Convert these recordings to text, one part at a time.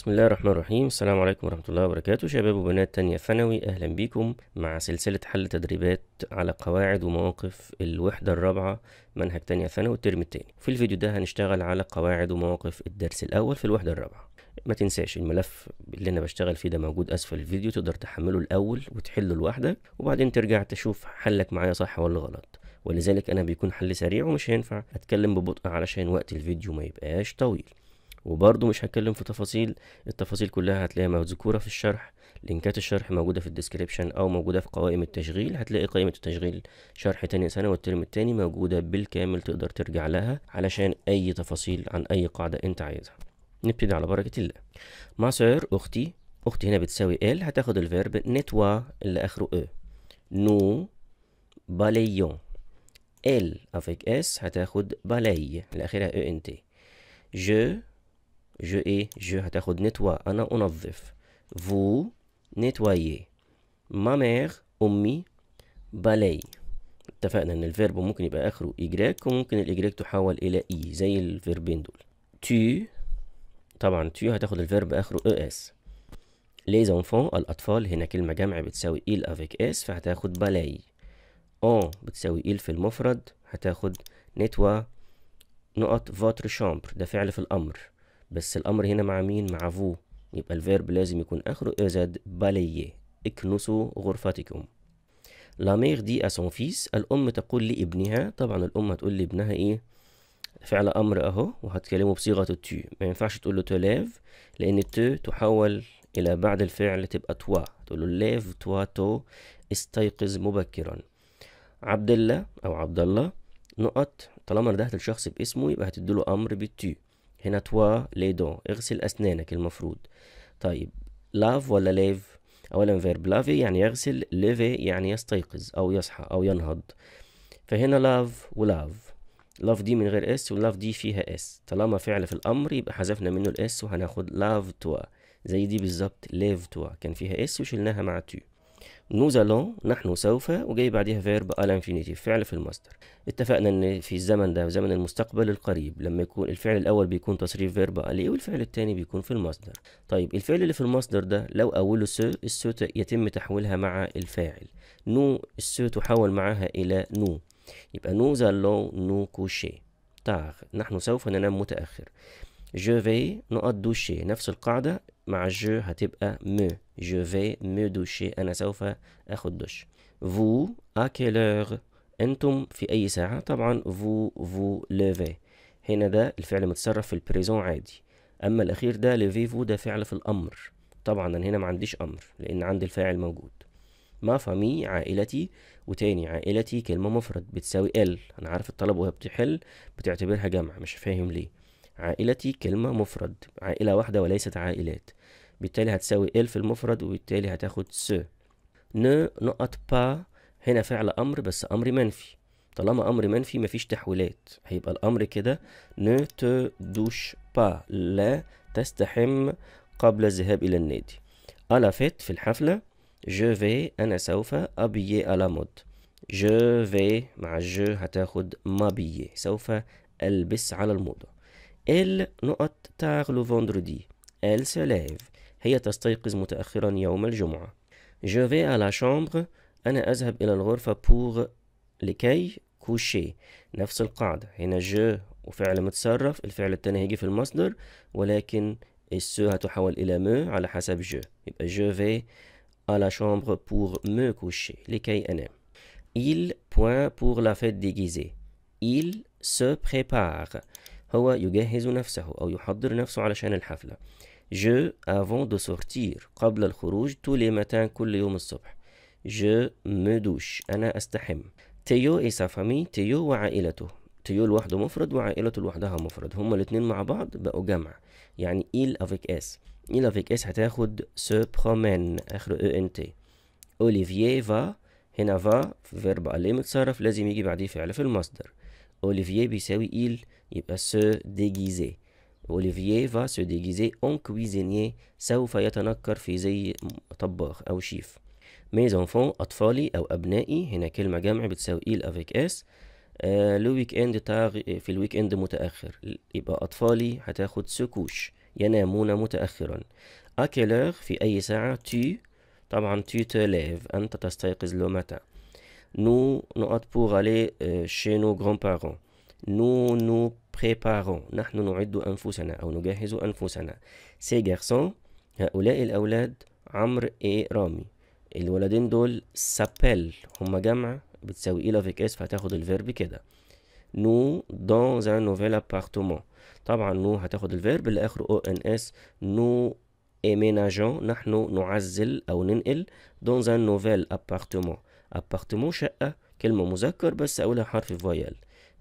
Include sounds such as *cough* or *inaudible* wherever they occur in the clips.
بسم الله الرحمن الرحيم السلام عليكم ورحمة الله وبركاته شباب وبنات تانية ثانوي أهلا بيكم مع سلسلة حل تدريبات على قواعد ومواقف الوحدة الرابعة منهج تانية ثانوي الترم التاني في الفيديو ده هنشتغل على قواعد ومواقف الدرس الأول في الوحدة الرابعة ما تنساش الملف اللي انا بشتغل فيه ده موجود اسفل الفيديو تقدر تحمله الاول وتحله لوحدك وبعدين ترجع تشوف حلك معايا صح ولا غلط ولذلك انا بيكون حل سريع ومش هينفع اتكلم ببطء علشان وقت الفيديو ما يبقاش طويل وبرضه مش هتكلم في تفاصيل التفاصيل كلها هتلاقيها مذكورة في الشرح لينكات الشرح موجودة في الديسكريبشن أو موجودة في قوائم التشغيل هتلاقي قائمة التشغيل شرح تاني سنة والترم التاني موجودة بالكامل تقدر ترجع لها علشان أي تفاصيل عن أي قاعدة أنت عايزها نبتدي على بركة الله ما سير أختي أختي هنا بتساوي ال هتاخد الفيرب نتوا اللي آخره أ e. نو باليون ال أفيك اس هتاخد بالي اللي آخرها أ e إن تي جو جو ايه جو هتاخد نتوا انا انظف فو نتوايي ما مير امي بالي اتفقنا ان الفيرب ممكن يبقى اخره ايجريك وممكن الايجريك تحول الى اي e، زي الفيربين دول تي طبعا tu هتاخد الفيرب اخره اس لي زونفون الاطفال هنا كلمه جمع بتساوي ايل افيك اس فهتاخد بالي en بتساوي ايل في المفرد هتاخد نتوا نقط فوتر شامبر ده فعل في الامر بس الامر هنا مع مين مع فو يبقى الفيرب لازم يكون اخره ازد باليه اكنسوا غرفتكم لا مير دي اسون فيس الام تقول لابنها طبعا الام هتقول لابنها ايه فعل امر اهو وهتكلمه بصيغه تو ما ينفعش تقول له تلاف لان تو تحول الى بعد الفعل تبقى توا تقول له ليف توا تو استيقظ مبكرا عبد الله او عبد الله نقط طالما ردهت الشخص باسمه يبقى هتديله امر بالتو هنا توا لي دون اغسل أسنانك المفروض طيب لاف ولا ليف أولا فيرب لافي يعني يغسل ليفي يعني يستيقظ أو يصحى أو ينهض فهنا لاف ولاف لاف دي من غير اس ولاف دي فيها اس طالما فعل في الأمر يبقى حذفنا منه الاس وهناخد لاف توا زي دي بالظبط ليف توا كان فيها اس وشلناها مع تو nous allons نحن سوف وجاي بعدها فيرب ال انفينيتي فعل في المصدر اتفقنا ان في الزمن ده زمن المستقبل القريب لما يكون الفعل الاول بيكون تصريف فيرب عليه والفعل الثاني بيكون في المصدر طيب الفعل اللي في المصدر ده لو اوله س الس يتم تحويلها مع الفاعل نو الس تحول معها الى نو يبقى نو allons نو كوشي تاخ نحن سوف ننام متاخر جو في نقط دوشي نفس القاعده مع جو هتبقى مو جو في مو دوشي أنا سوف أخد دش فو أ كيلور أنتم في أي ساعة طبعا فو فو ليفي هنا ده الفعل متصرف في البريزون عادي أما الأخير ده ليفيفو ده فعل في الأمر طبعا أنا هنا ما عنديش أمر لأن عندي الفاعل موجود ما فامي عائلتي وتاني عائلتي كلمة مفرد بتساوي ال أنا عارف الطلب وهي بتحل بتعتبرها جمع مش فاهم ليه عائلتي كلمة مفرد عائلة واحدة وليست عائلات بالتالي هتساوي ال في المفرد وبالتالي هتاخد س ن نقط با هنا فعل أمر بس أمر منفي طالما أمر منفي مفيش تحويلات هيبقى الأمر كده ن ت دوش با لا تستحم قبل الذهاب إلى النادي ألا فيت في الحفلة جو في أنا سوف أبيي ألا مود جو في مع جو هتاخد مابيي سوف ألبس على الموضة إل نقط tard لو vendredi ال سلايف هي تستيقظ متأخرا يوم الجمعة je vais à la chambre أنا أذهب إلى الغرفة pour لكي كوشي نفس القاعدة هنا je وفعل متصرف الفعل التاني هيجي في المصدر ولكن السو هتحول إلى مو على حسب je يبقى je vais à la chambre pour me coucher لكي أنام il point pour la fête déguisée il se prépare هو يجهز نفسه أو يحضر نفسه علشان الحفلة je avant de sortir قبل الخروج tous les matins كل يوم الصبح je me douche أنا أستحم تيو et sa famille تيو وعائلته تيو لوحده مفرد وعائلته لوحدها مفرد هما الاتنين مع بعض بقوا جمع يعني il avec s il avec s هتاخد se promène آخر e n t أوليفييه va هنا va فيرب قال متصرف لازم يجي بعديه فعل في المصدر أوليفييه بيساوي il يبقى se déguiser أوليفييه va se déguiser en cuisinier سوف يتنكر في زي طباخ أو شيف ميز enfants أطفالي أو أبنائي هنا كلمة جمع بتساوي إيل افيك اس آه لو ويك اند تاغ في الويك اند متأخر يبقى أطفالي هتاخد سكوش ينامون متأخرا à quelle في أي ساعة tu طبعا tu te lèves أنت تستيقظ لو متى nous nous pour aller euh, chez nos grands-parents nous nous préparons نحن نعد أنفسنا أو نجهز أنفسنا سي garçons هؤلاء الأولاد عمرو إيه رامي الولدين دول سابيل هما جمع بتساوي إيه لافيك اس فهتاخد الفيرب كده نو دون ان نوفيل أبارتومون طبعا نو هتاخد الفيرب اللي اخره او ان اس نو ايميناجون نحن نعزل او ننقل دون ان نوفيل أبارتومون أبارتومون شقه كلمه مذكر بس اولها حرف فويال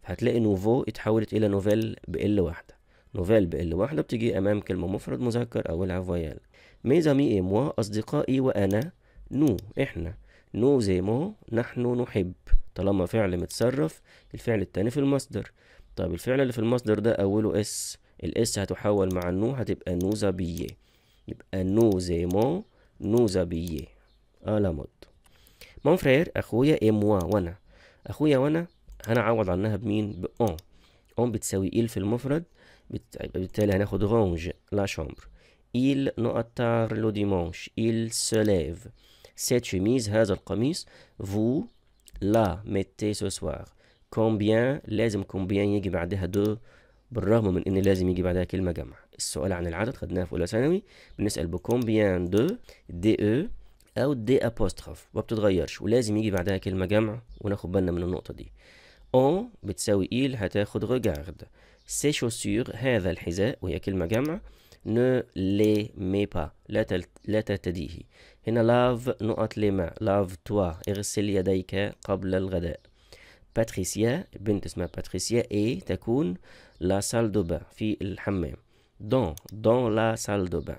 هتلاقي نوفو اتحولت إلى نوفيل بإل واحدة نوفيل بإل واحدة بتيجي أمام كلمة مفرد مذكر أولها العفويال ميز مي اي موا أصدقائي وأنا نو إحنا نو زي مو نحن نحب طالما فعل متصرف الفعل التاني في المصدر طيب الفعل اللي في المصدر ده أوله اس الاس هتحول مع النو هتبقى نوزا بيه يبقى نو زي مو نوزا بيه مود مون فرير أخويا اي موا وأنا أخويا وأنا هنعوض عنها بمين بأون أون بتساوي إيل في المفرد بالتالي هناخد رونج لا شامبر إيل نؤتر لو ديمونش إيل سوليف سيت شميز هذا القميص فو لا ميتي سو سوار كومبيان لازم كومبيان يجي بعدها دو بالرغم من ان لازم يجي بعدها كلمه جمع السؤال عن العدد خدناها في اولى ثانوي بنسال بكومبيان دو دي e او او دي ابوستروف ما بتتغيرش ولازم يجي بعدها كلمه جمع وناخد بالنا من النقطه دي اون بتساوي e إيل هتاخد ريجارد سي شوسور هذا الحذاء وهي كلمة جمع نو لي مي با لا لا تتديه هنا لاف نقط لي ما لاف توا اغسل يديك قبل الغداء باتريسيا بنت اسمها باتريسيا اي تكون لا سال دو با في الحمام دون دون لا سال دو با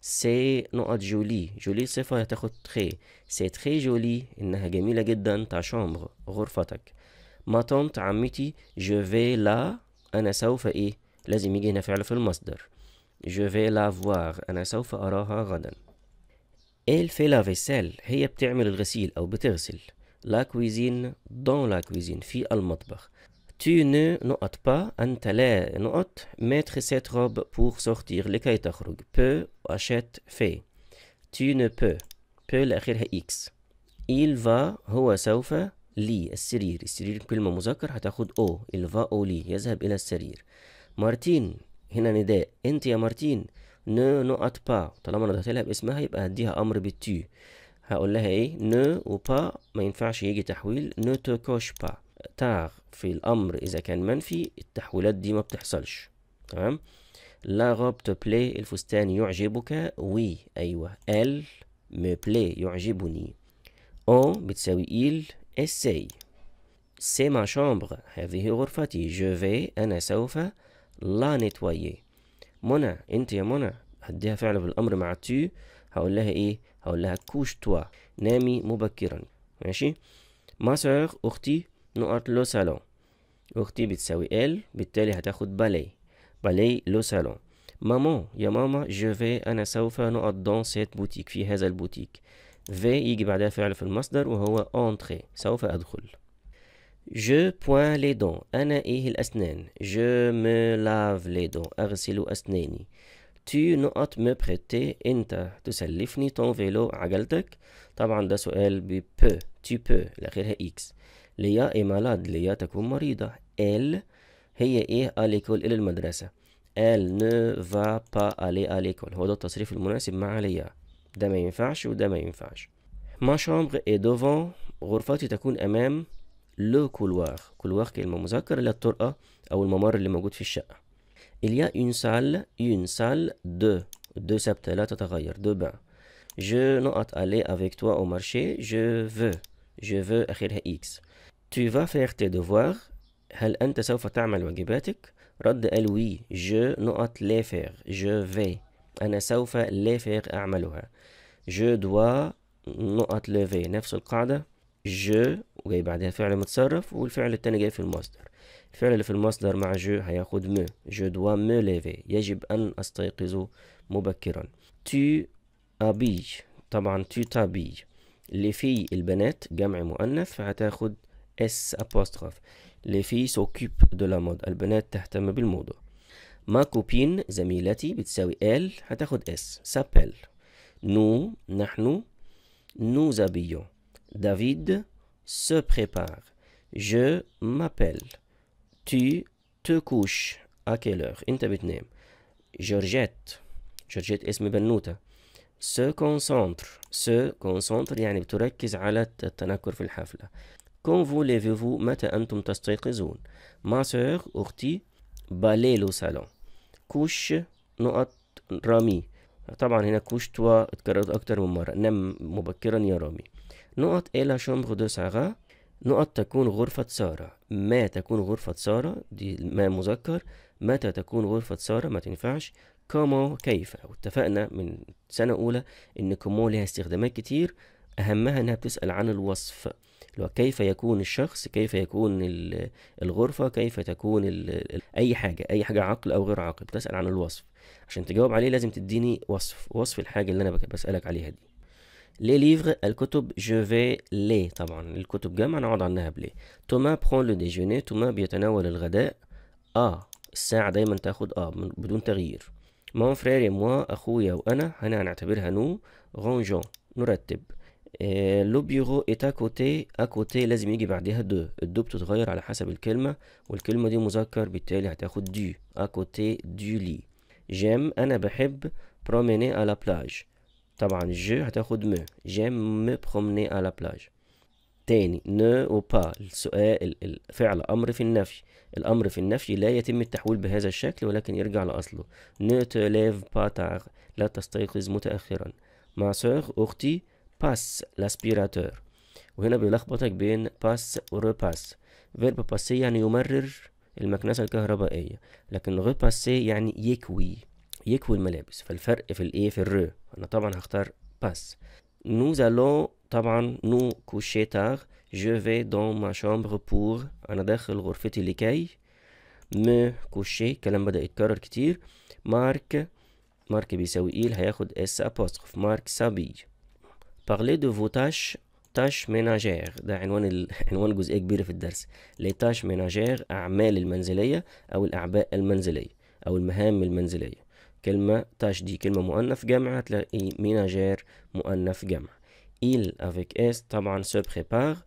سي نقط جولي جولي صفة هتاخد تخي سي تخي جولي انها جميلة جدا تاع شومبر غرفتك ما تونت عمتي جو في لا أنا سوف إيه لازم يجي هنا فعل في المصدر جو في لا فوار أنا سوف أراها غدا ايل في لا فيسال هي بتعمل الغسيل أو بتغسل لا كويزين دون لا كويزين في المطبخ Tu ne نقط با أنت لا نقط mettre cette robe pour sortir لكي تخرج بو achète في tu ne peux بو لآخرها x il va هو سوف للسرير السرير كلمة مذكر هتاخد او الفا او لي يذهب إلى السرير مارتين هنا نداء انت يا مارتين نو نو ات با طالما انا ضغطت لها باسمها يبقى هديها امر بالتي هقول لها ايه نو وبا ما ينفعش يجي تحويل نو تو كوش با تاغ في الامر اذا كان منفي التحويلات دي ما بتحصلش تمام لا غوب تو بلاي الفستان يعجبك وي ايوه ال بلاي يعجبني او بتساوي إيل essay c'est ma chambre هذه غرفتي je vais أنا سوف لا nettoyer منى أنت يا منى هديها فعل بالأمر مع تو هقول لها إيه هقول لها كوش توا نامي مبكرا ماشي ما سوغ أختي نقط لو سالون أختي بتساوي ال بالتالي هتاخد بالي بالي لو سالون مامون يا ماما je vais أنا سوف نقط دون سيت بوتيك في هذا البوتيك في يجي بعدها فعل في المصدر وهو entrer سوف أدخل Je point les dents أنا إيه الأسنان Je me lave les dents أغسل أسناني Tu نقط me prêter أنت تسلفني ton vélo عجلتك طبعا ده سؤال ب peu tu peux لآخرها x ليا est إيه مالاد ليا تكون مريضة elle هي إيه à l'école إلى المدرسة elle ne va pas aller à l'école هو ده التصريف المناسب مع ليا ده ما ينفعش وده ما ينفعش ما شامبر اي دوفون غرفتي تكون امام لو كولوار كولوار كلمة مذكر اللي الطرقة أو الممر اللي موجود في الشقة إليا اون سال اون سال دو دو سبت لا تتغير دو بان جو نقط ألي أفيك توا أو مارشي جو فو جو فو آخرها إكس تو فا faire تي دوفواغ هل أنت سوف تعمل واجباتك رد قال وي جو نقط لي faire جو في أنا سوف لي faire أعملها je dois نقط ليفي نفس القاعدة je وجاي بعدها فعل متصرف والفعل التاني جاي في المصدر الفعل اللي في المصدر مع je هياخد me je dois me lever يجب أن أستيقظ مبكرا tu habilles طبعا tu t'habilles les filles البنات جمع مؤنث فهتاخد s apostrophe les filles s'occupent de la mode البنات تهتم بالموضة ما كوبين زميلتي بتساوي ال هتاخد اس سابيل Nous, nous, nous habillons. David se prépare. Je m'appelle. Tu te couches. À quelle heure Georgette. Georgette Esme je ben Se concentre. Se concentre يعني بتركز على التنكر في الحفلة. Quand levez-vous antum Ma sœur, urti, balayez le salon. Couche, نقط Rami طبعا هنا كوشتوا اتكررت أكتر من مرة نم مبكرا يا رامي نقط إلى شمغ دو ساغا نقط تكون غرفة سارة ما تكون غرفة سارة دي ما مذكر متى تكون غرفة سارة ما تنفعش كومو كيف واتفقنا من سنة أولى إن كومو ليها استخدامات كتير أهمها إنها بتسأل عن الوصف اللي هو كيف يكون الشخص كيف يكون الغرفة كيف تكون أي حاجة أي حاجة عقل أو غير عقل بتسأل عن الوصف عشان تجاوب عليه لازم تديني وصف وصف الحاجة اللي أنا بسألك عليها دي لي ليفر الكتب جو في لي طبعا الكتب جمع نقعد عنها بلي توما برون لو ديجوني توما بيتناول الغداء اه الساعة دايما تاخد اه بدون تغيير مون فريري موا اخويا وانا هنا هنعتبرها نو غونجون نرتب آه، لو ايتا كوتي اكوتي لازم يجي بعدها دو الدو بتتغير على حسب الكلمة والكلمة دي مذكر بالتالي هتاخد دو اكوتي دو لي جيم انا بحب بروميني على بلاج طبعا جو هتاخد م جيم م بروميني على بلاج تاني نو با السؤال الفعل امر في النفي الامر في النفي لا يتم التحويل بهذا الشكل ولكن يرجع لاصله نو ليف با تاغ لا تستيقظ متاخرا مع سوغ اختي باس لاسبيراتور وهنا بيلخبطك بين باس وريباس فيرب باسي يعني يمرر المكنسة الكهربائية لكن ريباسي يعني يكوي يكوي الملابس فالفرق في الايه في الر انا طبعا هختار باس نو زالو طبعا نو كوشي تاغ جو في دون ما شامبر بور انا داخل غرفتي لكي م كوشي كلام بدأ يتكرر كتير مارك مارك بيساوي ايه هياخد اس ابوستروف مارك سابي parler de vos tâches تاش ميناجير ده عنوان ال... *laughs* عنوان جزئيه كبيره في الدرس لي تاش ميناجير اعمال المنزليه او الاعباء المنزليه او المهام المنزليه كلمه تاش دي كلمه مؤنث جمع هتلاقي ميناجير مؤنث جمع il avec s طبعا se prépare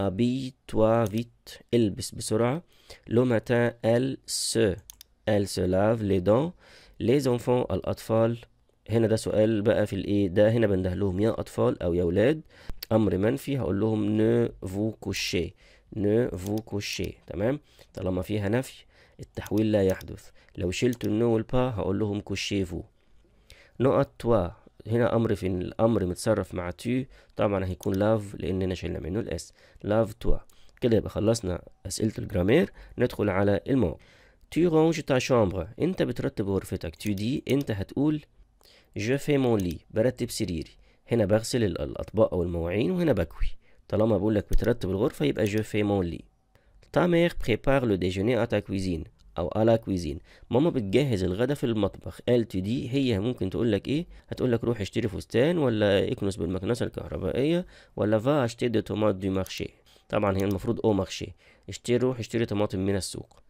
habille-toi vite البس بسرعه le matin elle se elle se lave les dents les enfants الاطفال هنا ده سؤال بقى في الايه ده هنا بنده لهم يا اطفال او يا اولاد امر منفي هقول لهم نو فو كوشي نو فو كوشي تمام طالما فيها نفي التحويل لا يحدث لو شلت النو والبا هقول لهم كوشي فو نقط توا هنا امر في الامر متصرف مع تو طبعا هيكون لاف لاننا شلنا منه الاس لاف توا كده يبقى خلصنا اسئله الجرامير ندخل على المو تو رونج تا شامبر انت بترتب غرفتك تو دي انت هتقول جو في مون لي برتب سريري هنا بغسل الأطباق أو المواعين وهنا بكوي طالما بقولك بترتب الغرفة يبقى جو في مون لي تا ميغ بريبار لو ديجوني أتا كويزين أو ا لا كويزين ماما بتجهز الغدا في المطبخ ال تو دي هي ممكن تقول لك إيه هتقول لك روح اشتري فستان ولا اكنس بالمكنسة الكهربائية ولا فا اشتري دي تومات دي مارشي طبعا هي المفروض أو مارشي اشتري روح اشتري طماطم من السوق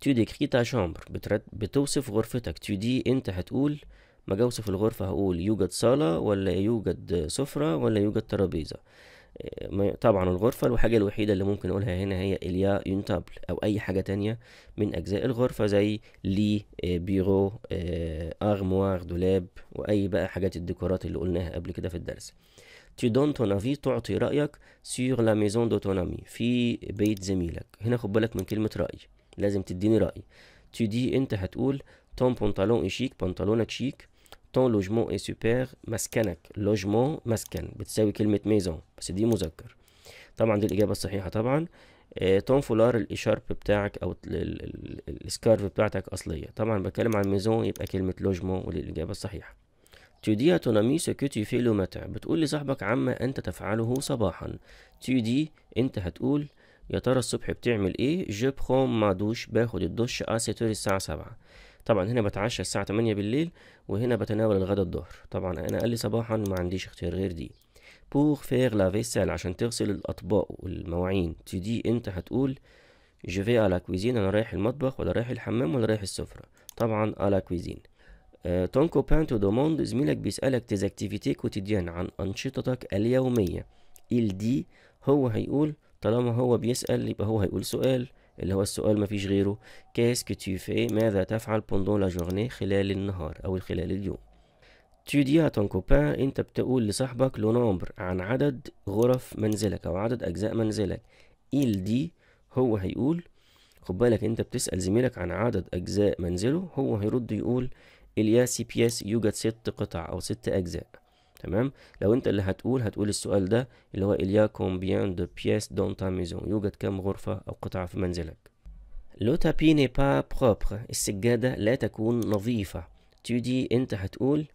تو ديكري تا شامبر بتوصف غرفتك تو دي انت هتقول ما جوز في الغرفة هقول يوجد صالة ولا يوجد سفرة ولا يوجد ترابيزة طبعا الغرفة الحاجة الوحيدة اللي ممكن أقولها هنا هي إليا يونتابل أو أي حاجة تانية من أجزاء الغرفة زي لي آه، بيرو آه، أرموار دولاب وأي بقى حاجات الديكورات اللي قلناها قبل كده في الدرس تي دون ton تعطي رأيك سيغ لا ميزون دو تونامي في بيت زميلك هنا خد بالك من كلمة رأي لازم تديني رأي تي دي أنت هتقول تون بنطلون شيك بنطلونك شيك طون لوجمون اي سوبير مسكنك لوجمون مسكن بتساوي كلمة maison بس دي مذكر طبعا دي الإجابة الصحيحة طبعا طون فولار الإشارب بتاعك أو السكارف بتاعتك أصلية طبعا بتكلم عن maison يبقى كلمة لوجمون ودي الإجابة الصحيحة Tu dis à ton ami ce que tu fais le matin. بتقول لصاحبك عما أنت تفعله صباحا. Tu dis أنت هتقول يا ترى الصبح بتعمل إيه؟ Je prends ma douche باخد الدش à 7 الساعة 7. طبعا هنا بتعشى الساعة 8 بالليل وهنا بتناول الغداء الظهر طبعا انا قال لي صباحا ما عنديش اختيار غير دي بور فيغ لا فيسال عشان تغسل الاطباق والمواعين دي انت هتقول جو في على كويزين انا رايح المطبخ ولا رايح الحمام ولا رايح السفرة طبعا على كويزين تون كوبان تو دوموند زميلك بيسألك تيز اكتيفيتي كوتيديان عن أنشطتك اليومية ال دي هو هيقول طالما هو بيسأل يبقى هو هيقول سؤال اللي هو السؤال مفيش غيره كيس كي في ماذا تفعل بوندون لا جورني خلال النهار او خلال اليوم تو دي تون كوبان انت بتقول لصاحبك لو نومبر عن عدد غرف منزلك او عدد اجزاء منزلك إل دي هو هيقول خد بالك انت بتسأل زميلك عن عدد اجزاء منزله هو هيرد يقول الياسي بياس يوجد ست قطع او ست اجزاء تمام لو انت اللي هتقول هتقول السؤال ده اللي هو إليا كومبيان دو بيس دون تا ميزون يوجد كم غرفة أو قطعة في منزلك لو تابي ني با بروبر السجادة لا تكون نظيفة تيجي انت هتقول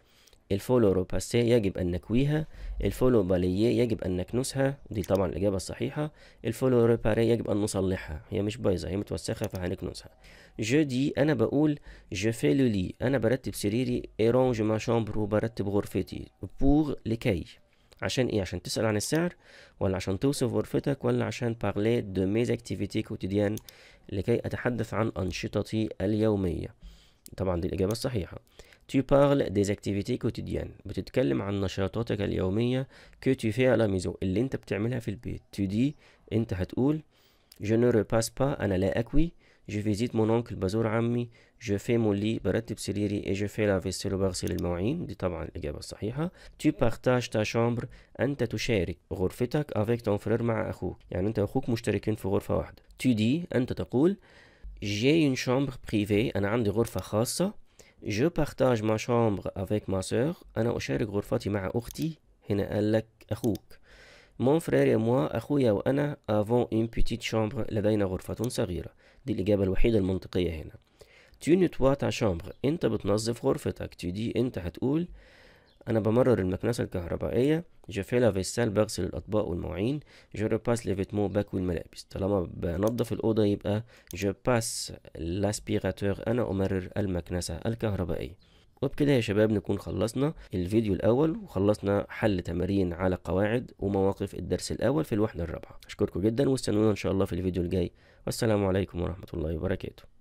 الفولو روباسيه يجب أن نكويها الفولو باليه يجب أن نكنسها دي طبعا الإجابة الصحيحة الفولو ريباري يجب أن نصلحها هي مش بايظة هي متوسخة فهنكنسها جو دي أنا بقول جو في لو لي أنا برتب سريري إيرونج ما شامبر وبرتب غرفتي بور لكي عشان ايه عشان تسأل عن السعر ولا عشان توصف غرفتك ولا عشان parler دو ميز activités كوتيديان لكي أتحدث عن أنشطتي اليومية طبعا دي الإجابة الصحيحة Tu parles des activités quotidiennes بتتكلم عن نشاطاتك اليومية que tu fais à la maison اللي انت بتعملها في البيت tu dis انت هتقول je ne repasse pas انا لا اكوي je visite mon oncle بزور عمي je fais mon lit برتب سريري et je fais la vaisselle وبغسل المواعين دي طبعا الإجابة الصحيحة tu partages ta chambre أنت تشارك غرفتك avec ton frère مع أخوك يعني أنت وأخوك مشتركين في غرفة واحدة tu dis أنت تقول j'ai une chambre privée أنا عندي غرفة خاصة je partage ma chambre avec ma soeur انا اشارك غرفتي مع اختي هنا قال لك اخوك مون فرير moi اخويا وانا افون une petite chambre لدينا غرفة صغيرة دي الاجابة الوحيدة المنطقية هنا tu nettoies ta chambre انت بتنظف غرفتك tu dis انت هتقول أنا بمرر المكنسة الكهربائية جافيلا فيسال بغسل الأطباق والمواعين جو باس ليفيتمو باكوي الملابس طالما بنظف الأوضة يبقى جو باس لاسبيراتور أنا أمرر المكنسة الكهربائية وبكده يا شباب نكون خلصنا الفيديو الأول وخلصنا حل تمارين على قواعد ومواقف الدرس الأول في الوحدة الرابعة أشكركم جدا واستنونا إن شاء الله في الفيديو الجاي والسلام عليكم ورحمة الله وبركاته